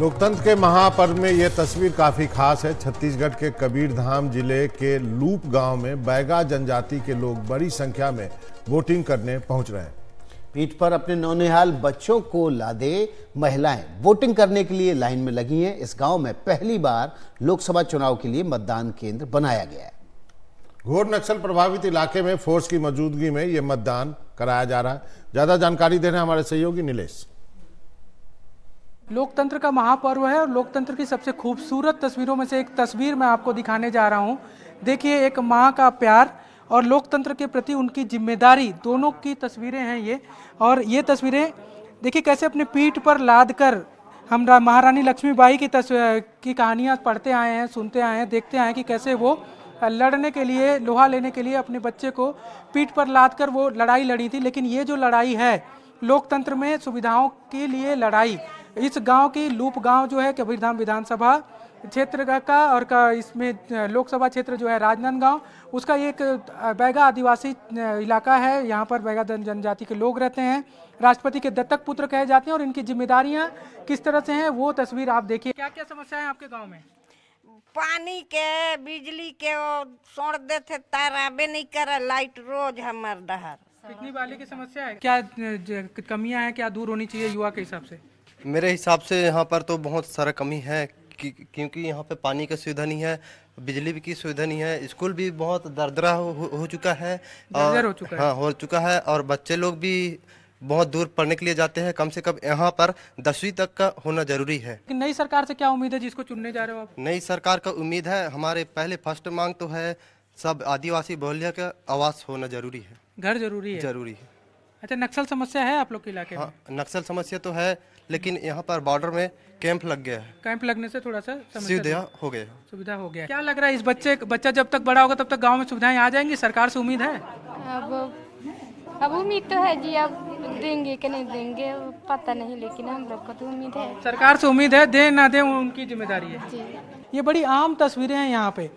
लोकतंत्र के महापर्व में यह तस्वीर काफ़ी खास है छत्तीसगढ़ के कबीरधाम जिले के लूप गांव में बैगा जनजाति के लोग बड़ी संख्या में वोटिंग करने पहुंच रहे हैं पीठ पर अपने नौनिहाल बच्चों को लादे महिलाएं वोटिंग करने के लिए लाइन में लगी हैं इस गांव में पहली बार लोकसभा चुनाव के लिए मतदान केंद्र बनाया गया है घोर नक्सल प्रभावित इलाके में फोर्स की मौजूदगी में ये मतदान कराया जा रहा है ज़्यादा जानकारी दे रहे हैं हमारे सहयोगी नीलेष लोकतंत्र का महापर्व है और लोकतंत्र की सबसे खूबसूरत तस्वीरों में से एक तस्वीर मैं आपको दिखाने जा रहा हूँ देखिए एक माँ का प्यार और लोकतंत्र के प्रति उनकी जिम्मेदारी दोनों की तस्वीरें हैं ये और ये तस्वीरें देखिए कैसे अपने पीठ पर लाद कर हम महारानी लक्ष्मीबाई की तस्वीर की कहानियाँ पढ़ते आए हैं सुनते आए हैं देखते आए हैं कि कैसे वो लड़ने के लिए लोहा लेने के लिए अपने बच्चे को पीठ पर लाद कर वो लड़ाई लड़ी थी लेकिन ये जो लड़ाई है लोकतंत्र में सुविधाओं के लिए लड़ाई इस गांव की लूप गांव जो है कबीरधाम विधानसभा क्षेत्र का और का इसमें लोकसभा क्षेत्र जो है राजनांदगांव उसका एक बैगा आदिवासी इलाका है यहाँ पर बैगा जनजाति के लोग रहते हैं राष्ट्रपति के दत्तक पुत्र कहे जाते हैं और इनकी जिम्मेदारियाँ किस तरह से हैं वो तस्वीर आप देखिए क्या क्या समस्या है आपके गाँव में पानी के बिजली के सोड़ देते ताराबे नहीं कर लाइट रोज हमारे डहर बिजली वाले की समस्या है क्या कमियां हैं क्या दूर होनी चाहिए युवा के हिसाब से मेरे हिसाब से यहाँ पर तो बहुत सारा कमी है क्योंकि यहाँ पे पानी का सुविधा नहीं है बिजली की सुविधा नहीं है स्कूल भी बहुत दरदरा हो, हो, चुका है और हो चुका हाँ हो चुका है और बच्चे लोग भी बहुत दूर पढ़ने के लिए जाते हैं कम से कम यहाँ पर दसवीं तक का होना जरूरी है नई सरकार से क्या उम्मीद है जिसको चुनने जा रहे हो आप नई सरकार का उम्मीद है हमारे पहले फर्स्ट मांग तो है सब आदिवासी बहुल्य का आवास होना जरूरी है घर जरूरी है जरूरी है अच्छा नक्सल समस्या है आप लोग के इलाके में हाँ, नक्सल समस्या तो है लेकिन यहाँ पर बॉर्डर में कैंप लग गया है कैंप लगने से थोड़ा सा सुविधा हो गया सुविधा हो गया क्या लग रहा है इस बच्चे बच्चा जब तक बड़ा होगा तब तक गाँव में सुविधाएं आ जाएंगी सरकार से उम्मीद है अब अब उम्मीद तो है जी अब देंगे कि नहीं देंगे पता नहीं लेकिन हम लोग को तो उम्मीद है सरकार से उम्मीद है दे ना दे उनकी जिम्मेदारी है ये बड़ी आम तस्वीरें हैं यहाँ पे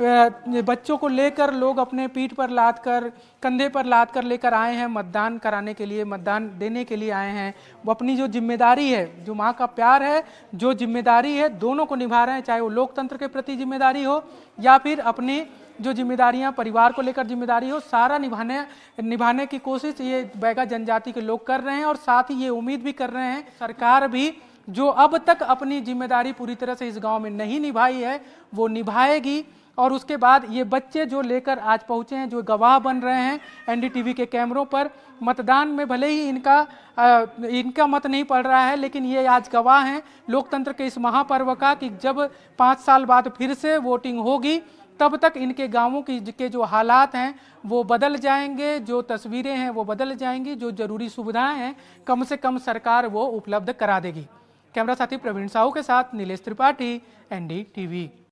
बच्चों को लेकर लोग अपने पीठ पर लाद कर कंधे पर लाद कर लेकर आए हैं मतदान कराने के लिए मतदान देने के लिए आए हैं वो अपनी जो जिम्मेदारी है जो माँ का प्यार है जो जिम्मेदारी है दोनों को निभा रहे हैं चाहे वो लोकतंत्र के प्रति जिम्मेदारी हो या फिर अपनी जो जिम्मेदारियाँ परिवार को लेकर जिम्मेदारी हो सारा निभाने निभाने की कोशिश ये बैगा जनजाति के लोग कर रहे हैं और साथ ही ये उम्मीद भी कर रहे हैं सरकार भी जो अब तक अपनी जिम्मेदारी पूरी तरह से इस गांव में नहीं निभाई है वो निभाएगी और उसके बाद ये बच्चे जो लेकर आज पहुँचे हैं जो गवाह बन रहे हैं एनडीटीवी के कैमरों पर मतदान में भले ही इनका आ, इनका मत नहीं पड़ रहा है लेकिन ये आज गवाह हैं लोकतंत्र के इस महापर्व का कि जब पाँच साल बाद फिर से वोटिंग होगी तब तक इनके गांवों की के जो हालात हैं वो बदल जाएंगे जो तस्वीरें हैं वो बदल जाएंगी जो जरूरी सुविधाएं हैं कम से कम सरकार वो उपलब्ध करा देगी कैमरा साथी प्रवीण साहू के साथ नीलेष त्रिपाठी एनडी टीवी